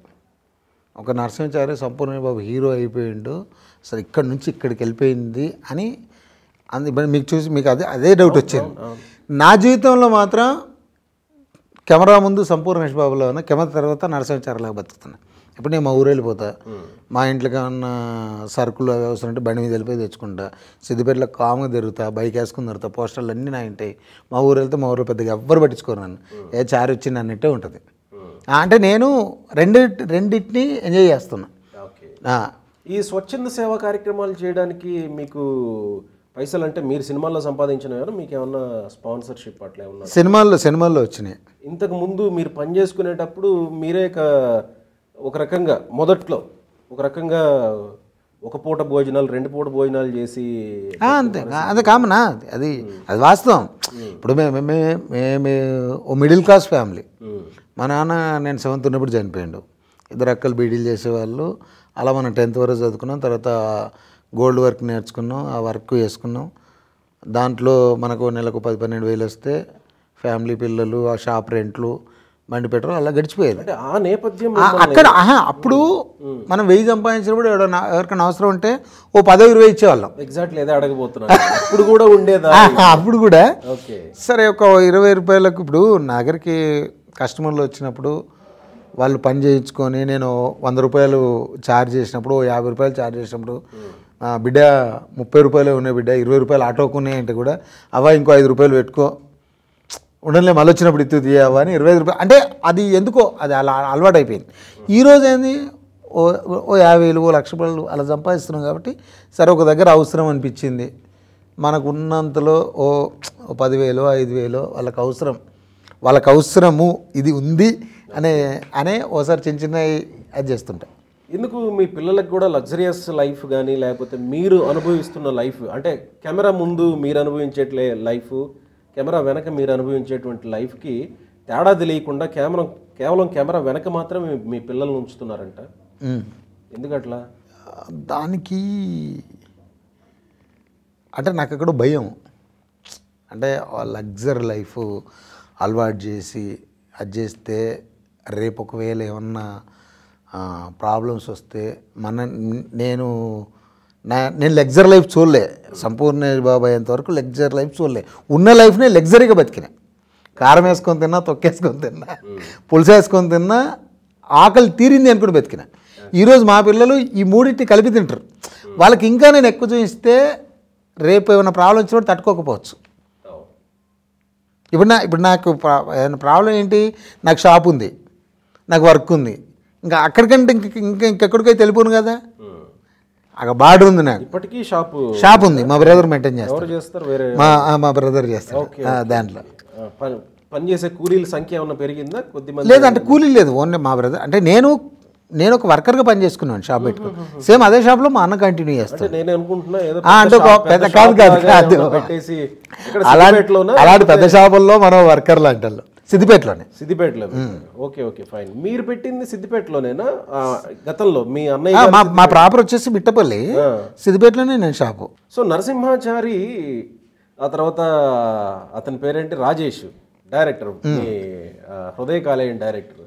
ఒక నరసింహాచార్య సంపూర్ణ బాబు హీరో అయిపోయిండు సరే ఇక్కడ నుంచి ఇక్కడికి వెళ్ళిపోయింది అని అంది మీకు చూసి మీకు అదే అదే డౌట్ వచ్చింది నా జీవితంలో మాత్రం కెమెరా ముందు సంపూర్ణ మహేష్ బాబులో ఉన్న కెమెరా తర్వాత నరసింహచారలాగా బతుకుతున్నా ఇప్పుడు నేను మా ఊరు వెళ్ళిపోతా మా ఇంట్లో ఉన్న సరుకులు అవి అవసరం అంటే బండి మీద వెళ్ళిపోయి తెచ్చుకుంటా సిద్దిపేటలో కామ్గా తిరుగుతా బైక్ వేసుకుని తిరుగుతా పోస్టర్లు అన్నీ నా ఇంటాయి మా ఊరు వెళ్తే మా ఊరిలో పెద్దగా ఎవ్వరు పట్టించుకోరు నన్ను ఏ చారు వచ్చి నన్నట్టే ఉంటుంది అంటే నేను రెండు రెండింటిని ఎంజాయ్ చేస్తున్నా ఈ స్వచ్ఛంద సేవా కార్యక్రమాలు చేయడానికి మీకు పైసలు అంటే మీరు సినిమాల్లో సంపాదించిన మీకు ఏమన్నా స్పాన్సర్షిప్ అట్లా ఏమన్నా సినిమాల్లో సినిమాల్లో వచ్చినాయి ఇంతకు ముందు మీరు పని చేసుకునేటప్పుడు మీరే ఒక రకంగా మొదట్లో ఒక రకంగా ఒక పూట భోజనాలు రెండు పూట భోజనాలు చేసి అంతే అది కామనా అది అది వాస్తవం ఇప్పుడు మేము మిడిల్ క్లాస్ ఫ్యామిలీ మా నాన్న నేను సెవెంత్ ఉన్నప్పుడు చనిపోయాడు ఇద్దరు అక్కలు బీడీలు చేసేవాళ్ళు అలా మనం టెన్త్ వరకు చదువుకున్నాం తర్వాత గోల్డ్ వర్క్ నేర్చుకున్నాం ఆ వర్క్ చేసుకున్నాం దాంట్లో మనకు నెలకు పది పన్నెండు వేలు వస్తే ఫ్యామిలీ పిల్లలు ఆ షాప్ రెంట్లు బండి పెట్రోల్ అలా గడిచిపోయారు ఆ నేపథ్యం అక్కడ అప్పుడు మనం వెయ్యి సంపాదించినప్పుడు ఎవరికైనా అవసరం ఉంటే ఓ పదో ఇరవై ఇచ్చేవాళ్ళం ఎగ్జాక్ట్లీ ఏదో అడగబోతున్నా ఇప్పుడు కూడా ఉండేదా (laughs) అప్పుడు కూడా సరే ఒక ఇరవై రూపాయలకు ఇప్పుడు నాగరికి కస్టమర్లు వచ్చినప్పుడు వాళ్ళు పని చేయించుకొని నేను వంద రూపాయలు ఛార్జ్ చేసినప్పుడు యాభై రూపాయలు ఛార్జ్ చేసినప్పుడు బిడ్డ ముప్పై రూపాయలు ఉన్నాయి బిడ్డ ఇరవై రూపాయలు ఆటోకు అంటే కూడా అవా ఇంకో ఐదు రూపాయలు పెట్టుకో ఉండలే మళ్ళీ వచ్చినప్పుడు ఇత్తు తీయవా అని ఇరవై రూపాయలు అంటే అది ఎందుకో అది అలా అలవాటు అయిపోయింది ఈరోజు ఏంది ఓ ఓ యాభై వేలు ఓ లక్ష రూపాయలు అలా సంపాదిస్తున్నాం కాబట్టి సరే ఒక దగ్గర అవసరం అనిపించింది మనకు ఉన్నంతలో ఓ పదివేలు ఐదు వేలు వాళ్ళకి అవసరం వాళ్ళకి అవసరము ఇది ఉంది అనే అనే ఓసారి చిన్న చిన్న అది చేస్తుంటాయి ఎందుకు మీ పిల్లలకు కూడా లగ్జరియస్ లైఫ్ కానీ లేకపోతే మీరు అనుభవిస్తున్న లైఫ్ అంటే కెమెరా ముందు మీరు అనుభవించేట్లే లైఫ్ కెమెరా వెనక మీరు అనుభవించేటువంటి లైఫ్కి తేడా తెలియకుండా కేవలం కేవలం కెమెరా వెనక మాత్రమే మీ పిల్లల్ని ఉంచుతున్నారంట ఎందుకట్లా దానికి అంటే నాకు అక్కడ భయం అంటే లగ్జరీ లైఫ్ అలవాటు చేసి అది చేస్తే రేపు ఒకవేళ ఏమన్నా ప్రాబ్లమ్స్ వస్తే మన నేను నా నేను లగ్జర్ లైఫ్ చూడలే సంపూర్ణ బాబాయ్ అంతవరకు లగ్జర్ లైఫ్ చూడలే ఉన్న లైఫ్నే లగ్జరీగా బతికినా కారం వేసుకొని తిన్నా తొక్కేసుకొని తిన్నా hmm. పులుసు వేసుకొని తిన్నా ఆకలి తీరింది అనుకుని బతికినా ఈరోజు మా పిల్లలు ఈ మూడింటిని కలిపి తింటారు hmm. వాళ్ళకి ఇంకా నేను ఎక్కువ చూపిస్తే రేపు ఏమైనా ప్రాబ్లం వచ్చినప్పుడు తట్టుకోకపోవచ్చు ఇప్పుడు నా ఇప్పుడు నాకు ప్రాబ్లం ఏంటి నాకు షాప్ ఉంది నాకు వర్క్ ఉంది ఇంకా అక్కడికంటే ఇంక ఇంకా ఇంకెక్కడికైతే తెలిపోను కదా అక్కడ బార్డర్ ఉంది నాకు ఇప్పటికీ షాప్ షాప్ ఉంది మా బ్రదర్ మెయింటైన్ చేస్తారు మా మా బ్రదర్ చేస్తారు దాంట్లో పనిచేసే కూలీల సంఖ్య ఏమైనా పెరిగిందా కొద్ది లేదంటే కూలీలు లేదు ఓన్లీ మా బ్రదర్ అంటే నేను నేను ఒక వర్కర్గా పని చేసుకున్నాను షాప్ పెట్టుకుని సేమ్ అదే షాప్లో మా అన్న కంటిన్యూ చేస్తాను నేను పెద్ద కాదు కాదు కాదు అలాంటి పెద్ద షాపుల్లో మనం వర్కర్లు అంటారు సిద్దిపేటలోనే సిద్దిపేటలో ఓకే ఓకే ఫైన్ మీరు పెట్టింది సిద్దిపేటలోనేనా గతంలో మీ అన్నయ్య మా ప్రాపర్ వచ్చేసి బిట్టపల్లి సిద్దిపేటలోనే నేను షాపు సో నరసింహాచారి ఆ తర్వాత అతని పేరేంటి రాజేష్ డైరెక్టర్ హృదయ కాలేయం డైరెక్టర్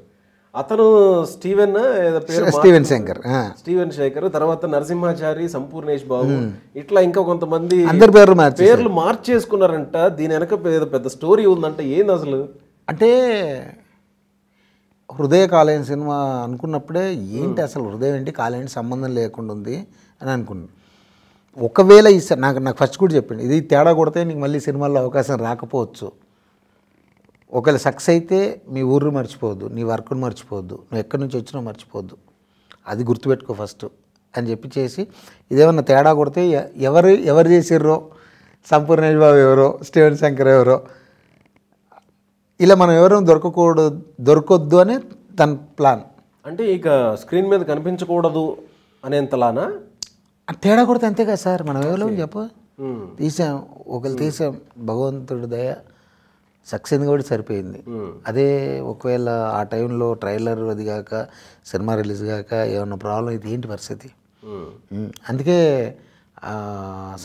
అతను స్టీవెన్ పేరు స్టీవెన్ శంకర్ స్టీవెన్ శేఖర్ తర్వాత నరసింహాచారి సంపూర్ణేష్ బాబు ఇట్లా ఇంకా కొంతమంది అందరి పేర్లు మార్చేసుకున్నారంట దీని వెనక పెద్ద స్టోరీ ఉందంట ఏంది అసలు అంటే హృదయ కాలేయం సినిమా అనుకున్నప్పుడే ఏంటి అసలు హృదయం ఏంటి కాలేయం సంబంధం లేకుండా ఉంది అని అనుకున్నాను ఒకవేళ ఈ నాకు నాకు ఫస్ట్ కూడా చెప్పింది ఇది తేడా కొడితే నీకు మళ్ళీ సినిమాల్లో అవకాశం రాకపోవచ్చు ఒకవేళ సక్సెస్ అయితే మీ ఊరు మర్చిపోవద్దు నీ వర్క్ను మర్చిపోవద్దు నువ్వు ఎక్కడి నుంచి వచ్చినా మర్చిపోవద్దు అది గుర్తుపెట్టుకో ఫస్ట్ అని చెప్పి చేసి ఇదేమన్నా తేడా కొడితే ఎవరు ఎవరు చేసిర్రో సంపూర్ణ బాబు ఎవరో స్టీవెన్ శంకర్ ఎవరో ఇలా మనం ఎవరూ దొరకకూడదు దొరకొద్దు అనే తన ప్లాన్ అంటే ఇక స్క్రీన్ మీద కనిపించకూడదు అనేంతలానా తేడా కొడితే అంతే కదా సార్ మనం ఎవరో చెప్ప తీసాం ఒకరు తీసాం భగవంతుడి దయ సక్సెస్ కూడా సరిపోయింది అదే ఒకవేళ ఆ టైంలో ట్రైలర్ అది కాక సినిమా రిలీజ్ కాక ఏమన్నా ప్రాబ్లం ఇది ఏంటి పరిస్థితి అందుకే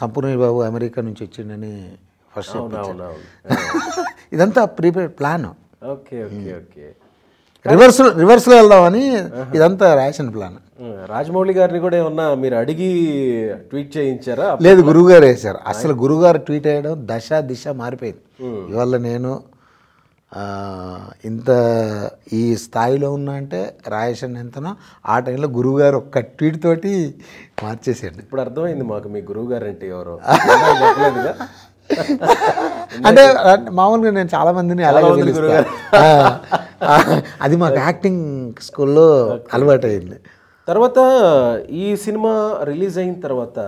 సంపూర్ణ బాబు అమెరికా నుంచి వచ్చిండని ఫస్ట్ (laughs) ఇదంతా prepare plan okay okay okay reverse రివర్స్లో వెళ్దామని ఇదంతా రాసిన ప్లాన్ రాజమౌళి గారిని కూడా ఏమన్నా మీరు అడిగి ట్వీట్ చేయించారా లేదు గురువుగారు వేశారు అసలు గురుగారు ట్వీట్ వేయడం దశ దిశ మారిపోయింది ఇవాళ నేను ఇంత ఈ స్థాయిలో ఉన్నా అంటే రాయేషన్ ఎంతనో ఆ టైంలో గురువుగారు ఒక్క ట్వీట్ తోటి మార్చేసేయండి ఇప్పుడు అర్థమైంది మాకు మీ గురువుగారు అంటే ఎవరు (laughs) అంటే మామూలుగా నేను చాలామందిని అలాగే (laughs) అది మాకు యాక్టింగ్ స్కూల్లో అలవాటు అయింది తర్వాత ఈ సినిమా రిలీజ్ అయిన తర్వాత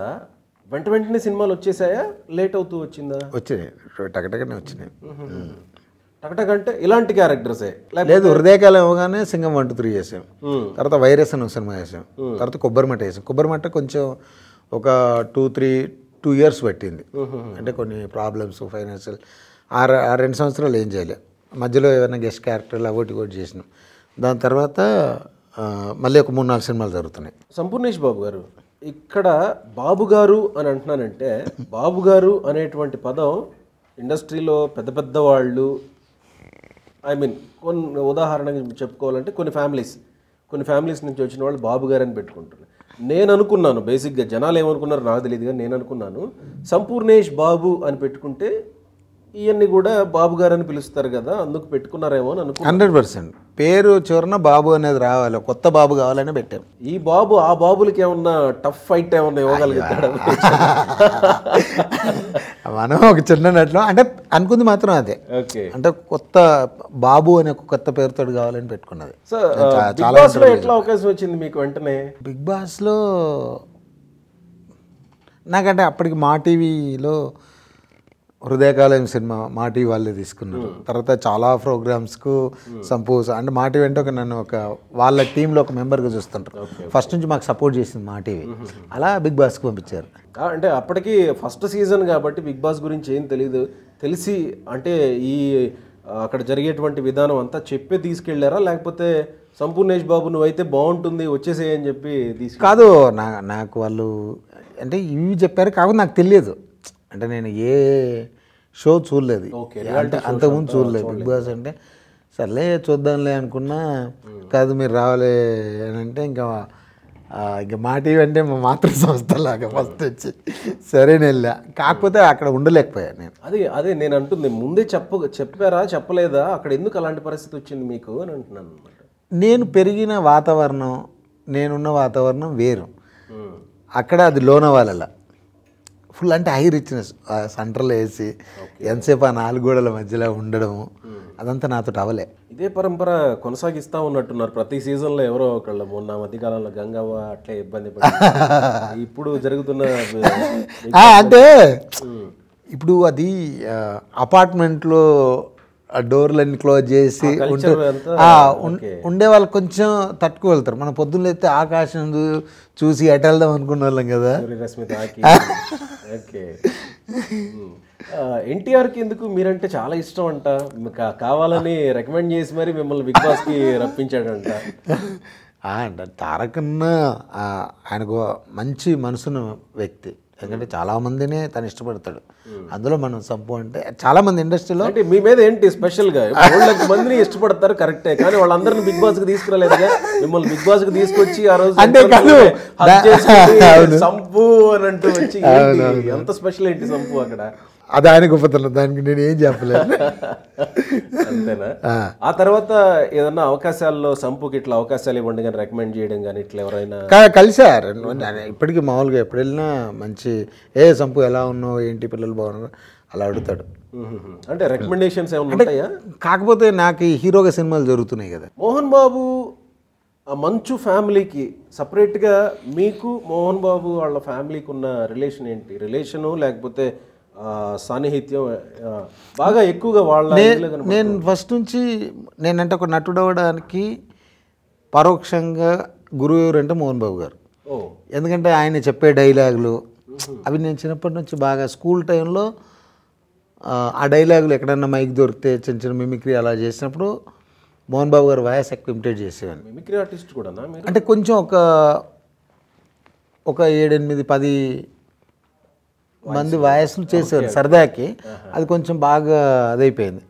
వెంట వెంటనే సినిమాలు వచ్చేసాయా లేట్ అవుతూ వచ్చిందా వచ్చినాయి టకటకనే వచ్చినాయి టకటక అంటే ఇలాంటి క్యారెక్టర్సే లేదు హృదయకాలం ఇవ్వగానే సింగం వన్ టూ త్రీ చేసాం తర్వాత వైరస్ అని సినిమా చేసాం తర్వాత కొబ్బరిమట్ట వేసాం కొబ్బరిమట్ట కొంచెం ఒక టూ త్రీ టూ ఇయర్స్ పట్టింది అంటే కొన్ని ప్రాబ్లమ్స్ ఫైనాన్షియల్ ఆ రెండు సంవత్సరాలు ఏం చేయలేదు మధ్యలో ఏమైనా గెస్ట్ క్యారెక్టర్లు అవోటి కూడా చేసినాం దాని తర్వాత మళ్ళీ ఒక మూడు నాలుగు సినిమాలు జరుగుతున్నాయి సంపూర్ణేష్ బాబు గారు ఇక్కడ బాబు గారు అని అంటున్నానంటే బాబు గారు అనేటువంటి పదం ఇండస్ట్రీలో పెద్ద పెద్ద వాళ్ళు ఐ మీన్ కొన్ని ఉదాహరణగా చెప్పుకోవాలంటే కొన్ని ఫ్యామిలీస్ కొన్ని ఫ్యామిలీస్ నుంచి వచ్చిన వాళ్ళు బాబు గారు అని పెట్టుకుంటారు నేను అనుకున్నాను బేసిక్గా జనాలు ఏమనుకున్నారు నాకు తెలియదు కానీ నేను అనుకున్నాను సంపూర్ణేష్ బాబు అని పెట్టుకుంటే ఇవన్నీ కూడా బాబు గారు అని పిలుస్తారు కదా అందుకు పెట్టుకున్నారేమో అని అనుకో హండ్రెడ్ పర్సెంట్ పేరు చివరన బాబు అనేది రావాలి కొత్త బాబు కావాలని పెట్టాం ఈ బాబు ఆ బాబులకి ఏమన్నా టఫ్ ఫైట్ ఏమన్నా ఇవ్వగలుగుతాడు (laughs) మనం ఒక చిన్న నట్లో అంటే అనుకుంది మాత్రం అదే అంటే కొత్త బాబు అనే ఒక కొత్త పేరుతో కావాలని పెట్టుకున్నది సో ఎట్లా అవకాశం వచ్చింది మీకు వెంటనే బిగ్ బాస్ లో నాకంటే అప్పటికి మా టీవీలో హృదయకాలం సినిమా మాటి వాళ్ళే తీసుకున్నారు తర్వాత చాలా ప్రోగ్రామ్స్కు సంపూస్ అంటే మాటి వెంట ఒక నన్ను ఒక వాళ్ళ టీంలో ఒక మెంబర్గా చూస్తుంటారు ఫస్ట్ నుంచి మాకు సపోర్ట్ చేసింది మాటివి అలా బిగ్ బాస్కి పంపించారు అంటే అప్పటికి ఫస్ట్ సీజన్ కాబట్టి బిగ్ బాస్ గురించి ఏం తెలియదు తెలిసి అంటే ఈ అక్కడ జరిగేటువంటి విధానం అంతా చెప్పే తీసుకెళ్లారా లేకపోతే సంపూర్ణేష్ బాబు నువ్వైతే బాగుంటుంది వచ్చేసేయని చెప్పి కాదు నా నాకు వాళ్ళు అంటే ఇవి చెప్పారు కాకపోతే నాకు తెలియదు అంటే నేను ఏ షో చూడలేదు అంటే అంతకుముందు చూడలేదు బిగ్ బాస్ అంటే సర్లే చూద్దాంలే అనుకున్నా కాదు మీరు రావాలే అని అంటే ఇంకా ఇంకా మా టీవీ అంటే మా మాతృ సంస్థలాగా ఫస్ట్ వచ్చి సరే వెళ్ళా కాకపోతే అక్కడ ఉండలేకపోయాను నేను అదే అదే నేను అంటుంది ముందే చెప్ప చెప్పారా చెప్పలేదా అక్కడ ఎందుకు అలాంటి పరిస్థితి వచ్చింది మీకు అని అంటున్నాను అనమాట నేను పెరిగిన వాతావరణం నేనున్న వాతావరణం వేరు అక్కడ అది లోనవాలలా ఫుల్ అంటే హై రిచ్నెస్ సెంటర్లో వేసి ఎంతసేపు ఆ నాలుగు గోడల మధ్యలో ఉండడం అదంతా నాతో అవలే ఇదే పరంపర కొనసాగిస్తూ ఉన్నట్టున్నారు ప్రతి సీజన్లో ఎవరో ఒకళ్ళు మొన్న మధ్యకాలంలో గంగవ్వ అట్లే ఇబ్బంది (laughs) ఇప్పుడు జరుగుతున్న (laughs) అంటే ఇప్పుడు అది అపార్ట్మెంట్లో ఆ డోర్లన్నీ క్లోజ్ చేసి ఉంటే ఉండే వాళ్ళు కొంచెం తట్టుకు వెళ్తారు మనం పొద్దున్న అయితే ఆకాశం చూసి ఎటు వెళ్దాం అనుకున్న వాళ్ళం కదా ఎన్టీఆర్కి ఎందుకు మీరంటే చాలా ఇష్టం అంట కావాలని రికమెండ్ చేసి మరి మిమ్మల్ని బిగ్ బాస్కి రప్పించాడంట అంటే తారకన్న ఆయనకు మంచి మనసున్న వ్యక్తి ఎందుకంటే hmm. చాలా మందినే తను ఇష్టపడతాడు అందులో మనం సబ్బు అంటే చాలా మంది ఇండస్ట్రీలో అంటే మీ మీద ఏంటి స్పెషల్ గా మందిని ఇష్టపడతారు కరెక్టే కానీ వాళ్ళందరిని బిగ్ బాస్ కి తీసుకురాలేదుగా మిమ్మల్ని బిగ్ బాస్ కి తీసుకొచ్చి ఆ రోజు అంటే (laughs) సంపు అని అంటూ వచ్చి ఎంత స్పెషల్ ఏంటి సంపు అక్కడ అది ఆయన గొప్పతనం దానికి నేను ఏం చెప్పలేదు ఆ తర్వాత ఏదన్నా అవకాశాల్లో సంపుకి ఇట్లా అవకాశాలు ఇవ్వండి కానీ రికమెండ్ చేయడం కానీ ఇట్లా ఎవరైనా కలిసారు ఇప్పటికీ మామూలుగా ఎప్పుడు వెళ్ళినా మంచి ఏ సంపు ఎలా ఉన్నావు ఏంటి పిల్లలు బాగున్నారు అలా అడుగుతాడు అంటే రికమెండేషన్స్ ఏమైనా ఉంటాయా కాకపోతే నాకు ఈ హీరోగా సినిమాలు జరుగుతున్నాయి కదా మోహన్ బాబు ఆ మంచు ఫ్యామిలీకి సపరేట్గా మీకు మోహన్ బాబు వాళ్ళ ఫ్యామిలీకి ఉన్న రిలేషన్ ఏంటి రిలేషను లేకపోతే సాన్నిహిత్యం బాగా ఎక్కువగా వాళ్ళ నేను ఫస్ట్ నుంచి నేనంటే ఒక నటుడు అవ్వడానికి పరోక్షంగా గురువు అంటే మోహన్ బాబు గారు ఎందుకంటే ఆయన చెప్పే డైలాగులు అవి నేను చిన్నప్పటి నుంచి బాగా స్కూల్ టైంలో ఆ డైలాగులు ఎక్కడన్నా మైక్ దొరికితే చిన్న చిన్న మిమిక్రీ అలా చేసినప్పుడు మోహన్ బాబు గారు వాయస్ ఎక్కువ ఇమిటేట్ చేసేవాడిని మిమిక్రీ ఆర్టిస్ట్ కూడా అంటే కొంచెం ఒక ఒక ఏడెనిమిది పది మంది వాయస్లు చేసేవారు సరదాకి అది కొంచెం బాగా అదైపోయింది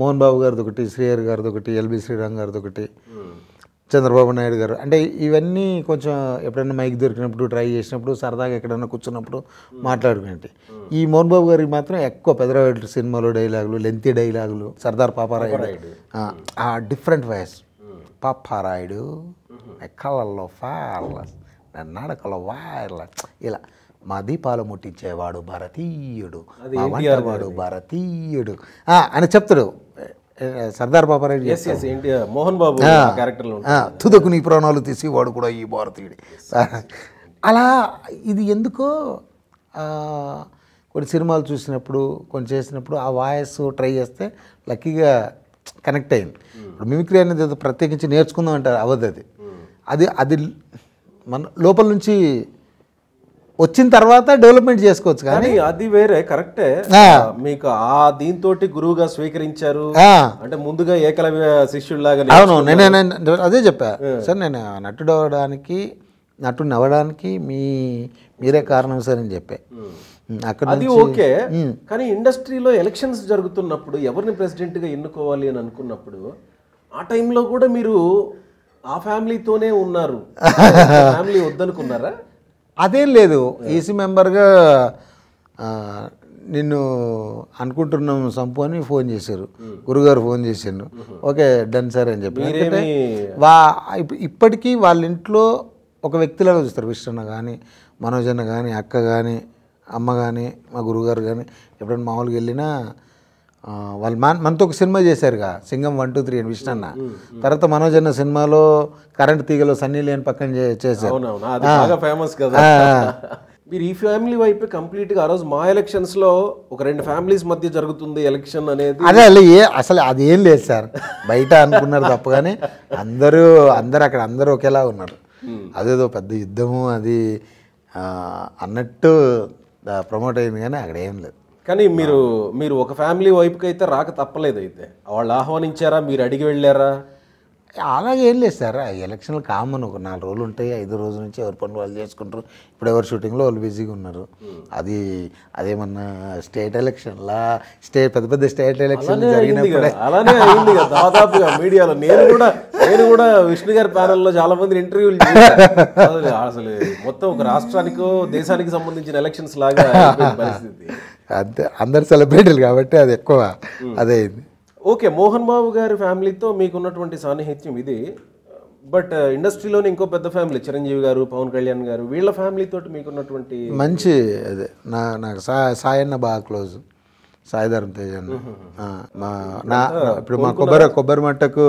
మోహన్ బాబు గారిది ఒకటి శ్రీహరి గారిది ఒకటి ఎల్బి శ్రీరామ్ గారిది ఒకటి చంద్రబాబు నాయుడు గారు అంటే ఇవన్నీ కొంచెం ఎప్పుడైనా మైక్ దొరికినప్పుడు ట్రై చేసినప్పుడు సరదాగా ఎక్కడైనా కూర్చున్నప్పుడు మాట్లాడుకునేటి ఈ మోహన్ బాబు గారికి మాత్రం ఎక్కువ పెదరావేటి సినిమాలో డైలాగులు లెంతీ డైలాగులు సర్దార్ పాపారాయుడు ఆ డిఫరెంట్ వయస్ పాపారాయుడు కళ్ళల్లో ఫార్లస్ నడకలో వాళ్ళ ఇలా మా దీపాలు ముట్టించేవాడు భారతీయుడు మా వంటవాడు భారతీయుడు అని చెప్తాడు సర్దార్ బాబా రెడ్డి మోహన్ బాబు తుదకు నీ ప్రాణాలు తీసేవాడు కూడా ఈ భారతీయుడి అలా ఇది ఎందుకో కొన్ని సినిమాలు చూసినప్పుడు కొన్ని చేసినప్పుడు ఆ వాయిస్ ట్రై చేస్తే లక్కీగా కనెక్ట్ అయింది hmm. ఇప్పుడు మిమిక్రీ అనేది ప్రత్యేకించి నేర్చుకుందాం అంటారు అవద్దు అది hmm. అది అది మన లోపల నుంచి వచ్చిన తర్వాత డెవలప్మెంట్ చేసుకోవచ్చు కానీ అది వేరే కరెక్టే మీకు ఆ దీంతో గురువుగా స్వీకరించారు అంటే ముందుగా ఏకలవ్య శిష్యుల్లాగా అవును నేనే అదే చెప్పా సార్ నేను నటుడు అవడానికి నటుడిని అవ్వడానికి మీ మీరే కారణం సార్ అని చెప్పే అక్కడ అది ఓకే కానీ ఇండస్ట్రీలో ఎలక్షన్స్ జరుగుతున్నప్పుడు ఎవరిని ప్రెసిడెంట్గా ఎన్నుకోవాలి అని అనుకున్నప్పుడు ఆ టైంలో కూడా మీరు ఆ ఫ్యామిలీతోనే ఉన్నారు (laughs) ఫ్యామిలీ వద్దనుకున్నారా అదేం లేదు ఈసీ మెంబర్గా నిన్ను అనుకుంటున్నాం సంపు అని ఫోన్ చేశారు hmm. గురుగారు ఫోన్ చేశాను hmm. ఓకే డన్ సార్ అని చెప్పి వా ఇప్పటికీ వాళ్ళ ఇంట్లో ఒక వ్యక్తిలాగా చూస్తారు విష్ణన్న కానీ మనోజన్న కానీ అక్క కానీ అమ్మ కానీ మా గురుగారు కానీ ఎప్పుడైనా మామూలుగా వెళ్ళినా వాళ్ళు మన మనతో ఒక సినిమా చేశారుగా సింగం వన్ టూ త్రీ అని విష్ణన్న తర్వాత మనోజ్ అన్న సినిమాలో కరెంట్ తీగలో సన్నీ లేని పక్కన చేశారు ఫేమస్ కదా (laughs) మీరు ఈ ఫ్యామిలీ వైపు కంప్లీట్గా ఆ రోజు మా ఎలక్షన్స్లో ఒక రెండు ఫ్యామిలీస్ మధ్య జరుగుతుంది ఎలక్షన్ అనేది అదే అలా ఏ అసలు ఏం లేదు సార్ బయట అనుకున్నారు తప్ప కానీ అందరూ అందరు అక్కడ అందరూ ఒకేలా ఉన్నారు అదేదో పెద్ద యుద్ధము అది అన్నట్టు ప్రమోట్ అయింది కానీ అక్కడ ఏం లేదు కానీ మీరు మీరు ఒక ఫ్యామిలీ వైపుకి అయితే రాక తప్పలేదు అయితే వాళ్ళు ఆహ్వానించారా మీరు అడిగి వెళ్ళారా అలాగే ఏం లేదు సార్ ఎలక్షన్లు కామన్ ఒక నాలుగు రోజులు ఉంటాయి ఐదు రోజుల నుంచి ఎవరి పనులు వాళ్ళు చేసుకుంటారు ఇప్పుడు ఎవరు షూటింగ్లో వాళ్ళు బిజీగా ఉన్నారు అది అదేమన్నా స్టేట్ ఎలక్షన్లా స్టేట్ పెద్ద పెద్ద స్టేట్ ఎలక్షన్ జరిగినప్పుడు అలానే అయింది దాదాపుగా మీడియాలో నేను కూడా నేను కూడా విష్ణు గారి ప్యానల్లో చాలా మంది ఇంటర్వ్యూలు అసలు మొత్తం ఒక రాష్ట్రానికో దేశానికి సంబంధించిన ఎలక్షన్స్ లాగా పరిస్థితి అంతే అందరు సెలబ్రిటీలు కాబట్టి అది ఎక్కువ అదైంది ఓకే మోహన్ బాబు గారి ఫ్యామిలీతో మీకున్నటువంటి సాన్నిహిత్యం ఇది బట్ ఇండస్ట్రీలోనే ఇంకో పెద్ద ఫ్యామిలీ చిరంజీవి గారు పవన్ కళ్యాణ్ గారు వీళ్ళ ఫ్యామిలీతో మీకున్నటువంటి మంచి అదే నా నాకు సాయి అన్న బాగా క్లోజ్ సాయిధరం తేజ్ అన్న మా నా ఇప్పుడు మా కొబ్బరి కొబ్బరి మట్టకు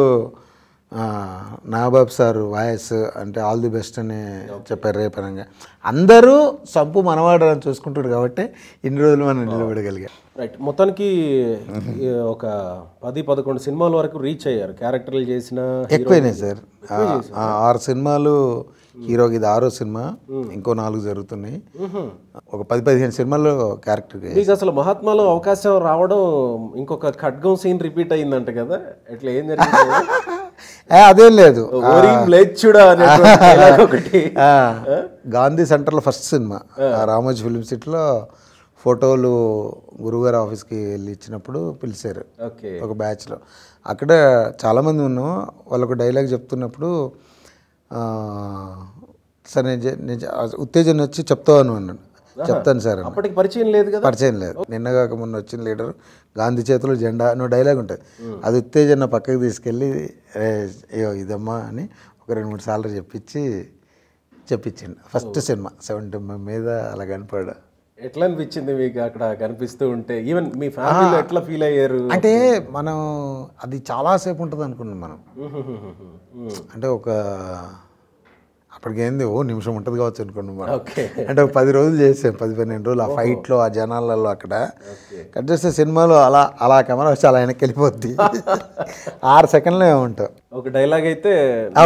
నాబాబు సార్ వాయస్ అంటే ఆల్ ది బెస్ట్ అని చెప్పారు రే పరంగా అందరూ సంపు మనవాడు అని చూసుకుంటాడు కాబట్టి ఇన్ని రోజులు మనం నిలబడగలిగా రైట్ మొత్తానికి ఒక పది పదకొండు సినిమాల వరకు రీచ్ అయ్యారు క్యారెక్టర్లు చేసిన ఎక్కువైనాయి సార్ ఆరు సినిమాలు hmm. హీరోకి ఇది ఆరో సినిమా hmm. ఇంకో నాలుగు జరుగుతున్నాయి hmm. ఒక పది పదిహేను సినిమాల్లో క్యారెక్టర్ మీకు అసలు మహాత్మాలో అవకాశం రావడం ఇంకొక ఖడ్గం సీన్ రిపీట్ అయిందంట కదా ఇట్లా ఏం జరిగింది (laughs) అదేం లేదు (laughs) గాంధీ సెంటర్లో ఫస్ట్ సినిమా రామోజీ ఫిలిం సిటీలో ఫోటోలు గురుగారు ఆఫీస్కి వెళ్ళి ఇచ్చినప్పుడు పిలిచారు ఒక బ్యాచ్లో అక్కడ చాలామంది ఉన్నాం వాళ్ళకు డైలాగ్ చెప్తున్నప్పుడు సరే నేను ఉత్తేజన వచ్చి అని అన్నాడు చెప్తాను సార్ అప్పటికి పరిచయం లేదు కదా పరిచయం లేదు కాక మొన్న వచ్చిన లీడర్ గాంధీ చేతిలో జెండా అనే డైలాగ్ ఉంటుంది అది ఉత్తేజన పక్కకు తీసుకెళ్ళి అయ్యో ఇదమ్మా అని ఒక రెండు మూడు సార్లు చెప్పించి చెప్పించండి ఫస్ట్ సినిమా సెవెంటీ మీద అలా కనపడ ఎట్లా అనిపించింది మీకు అక్కడ కనిపిస్తూ ఉంటే ఈవెన్ మీ ఫ్యామిలీ ఎట్లా ఫీల్ అయ్యారు అంటే మనం అది చాలాసేపు ఉంటుంది అనుకున్నాం మనం అంటే ఒక అప్పటికేంది ఓ నిమిషం ఉంటుంది కావచ్చు అనుకోండి మనం అంటే ఒక పది రోజులు చేసాం పది పన్నెండు రోజులు ఆ ఫైట్లో ఆ జనాలలో అక్కడ కట్ చేస్తే సినిమాలో అలా అలా కెమెరా వచ్చి అలా వెనక్కి వెళ్ళిపోద్ది ఆరు సెకండ్లో ఉంటాం ఒక డైలాగ్ అయితే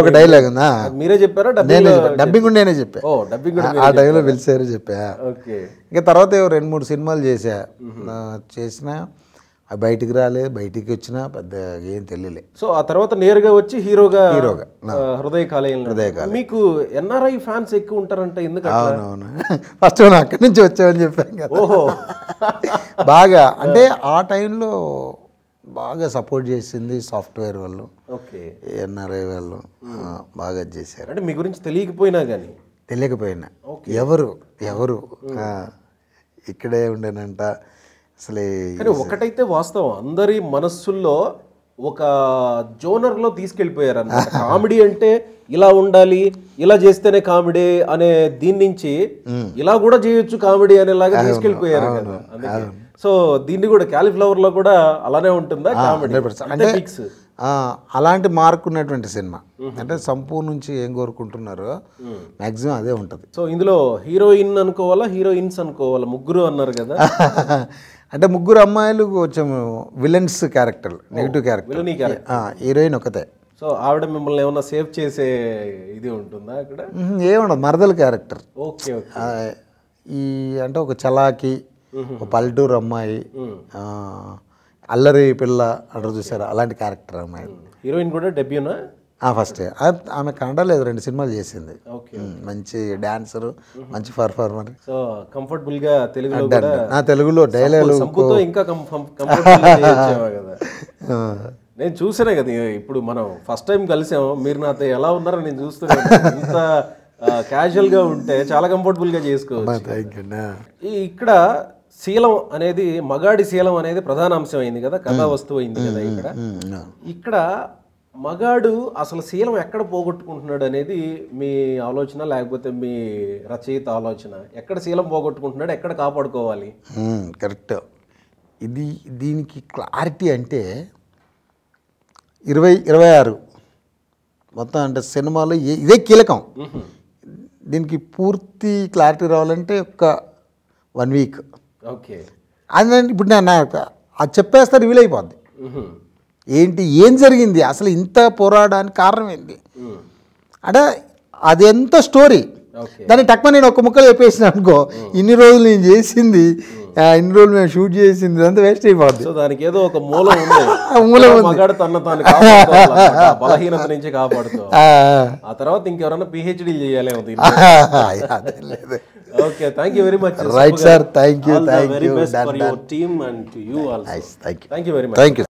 ఒక డైలాగ్ ఉందా మీరే చెప్పారా నేనే డబ్బింగ్ నేనే చెప్పా ఆ డైలాగ్ పిలిచారు చెప్పా ఇంకా తర్వాత రెండు మూడు సినిమాలు చేసా చేసినా బయటికి రాలే బయటికి వచ్చినా పెద్ద ఏం తెలియలే సో ఆ తర్వాత నేరుగా వచ్చి హీరోగా హీరోగా హృదయ కాలేయం హృదయ కాలేయం మీకు ఎన్ఆర్ఐ ఫ్యాన్స్ ఎక్కువ ఉంటారంట ఎందుకు ఫస్ట్ మనం అక్కడి నుంచి వచ్చామని చెప్పాను కదా ఓహో (laughs) బాగా అంటే ఆ టైంలో బాగా సపోర్ట్ చేసింది సాఫ్ట్వేర్ వాళ్ళు ఓకే ఎన్ఆర్ఐ వాళ్ళు బాగా చేశారు అంటే మీ గురించి తెలియకపోయినా కానీ తెలియకపోయినా ఎవరు ఎవరు ఇక్కడే ఉండేనంట అసలే కానీ ఒకటైతే వాస్తవం అందరి మనస్సుల్లో ఒక జోనర్లో తీసుకెళ్ళిపోయారు అన్నమాట (laughs) కామెడీ అంటే ఇలా ఉండాలి ఇలా చేస్తేనే కామెడీ అనే దీని నుంచి ఇలా కూడా చేయొచ్చు కామెడీ అనేలాగా తీసుకెళ్ళిపోయారు సో దీన్ని కూడా క్యాలిఫ్లవర్ లో కూడా అలానే ఉంటుందా కామెడీ ఫిక్స్ అలాంటి మార్క్ ఉన్నటువంటి సినిమా అంటే సంపూర్ణ నుంచి ఏం కోరుకుంటున్నారో మ్యాక్సిమం అదే ఉంటుంది సో ఇందులో హీరోయిన్ అనుకోవాలా హీరోయిన్స్ అనుకోవాలా ముగ్గురు అన్నారు కదా (laughs) అంటే ముగ్గురు అమ్మాయిలు కొంచెం విలన్స్ క్యారెక్టర్లు నెగిటివ్ క్యారెక్టర్ హీరోయిన్ ఒకతే సో ఆవిడ మిమ్మల్ని ఏమైనా సేవ్ చేసే ఇది ఉంటుందా అక్కడ ఏముండదు మరదల క్యారెక్టర్ ఓకే ఈ అంటే ఒక చలాకి ఒక పల్లెటూరు అమ్మాయి అల్లరి పిల్ల అంటారు చూసారు అలాంటి క్యారెక్టర్ అమ్మాయి హీరోయిన్ కూడా డెబ్యూనా ఫస్ట్ ఆమె లేదు రెండు సినిమాలు చేసింది మంచి డాన్సర్ మంచి పర్ఫార్మర్ సో కంఫర్టబుల్ గా తెలుగులో నా తెలుగులో డైలాగ్ ఇంకా (laughs) నేను చూసానే కదా ఇప్పుడు మనం ఫస్ట్ టైం కలిసాము మీరు నాతో ఎలా ఉన్నారో నేను చూస్తున్నాను క్యాజువల్ (laughs) గా ఉంటే చాలా కంఫర్టబుల్ గా చేసుకోవచ్చు ఇక్కడ శీలం అనేది మగాడి శీలం అనేది ప్రధాన అంశం అయింది కదా కథా వస్తువు అయింది కదా ఇక్కడ ఇక్కడ మగాడు అసలు శీలం ఎక్కడ పోగొట్టుకుంటున్నాడు అనేది మీ ఆలోచన లేకపోతే మీ రచయిత ఆలోచన ఎక్కడ శీలం పోగొట్టుకుంటున్నాడు ఎక్కడ కాపాడుకోవాలి కరెక్ట్ ఇది దీనికి క్లారిటీ అంటే ఇరవై ఇరవై ఆరు మొత్తం అంటే సినిమాలో ఇదే కీలకం దీనికి పూర్తి క్లారిటీ రావాలంటే ఒక వన్ వీక్ ఓకే అదే ఇప్పుడు నేను అది చెప్పేస్తే రివీల్ అయిపోద్ది ఏంటి ఏం జరిగింది అసలు ఇంత పోరాడడానికి కారణం ఏంటి hmm. అంటే అది ఎంత స్టోరీ దాన్ని టక్మ నేను ఒక ముక్కలు చెప్పేసిన అనుకో hmm. ఇన్ని రోజులు నేను చేసింది hmm. ఇన్ని రోజులు మేము షూట్ చేసింది అంతా వేస్ట్ అయిపోద్ది దానికి ఏదో ఒక మూలం ఉంది (laughs) తన తాను (laughs) బలహీనత నుంచి కాపాడుతూ ఆ తర్వాత ఇంకెవరైనా పిహెచ్డి చేయాలి (laughs) okay thank you very much right sir thank you thank you thank you thank you very much thank you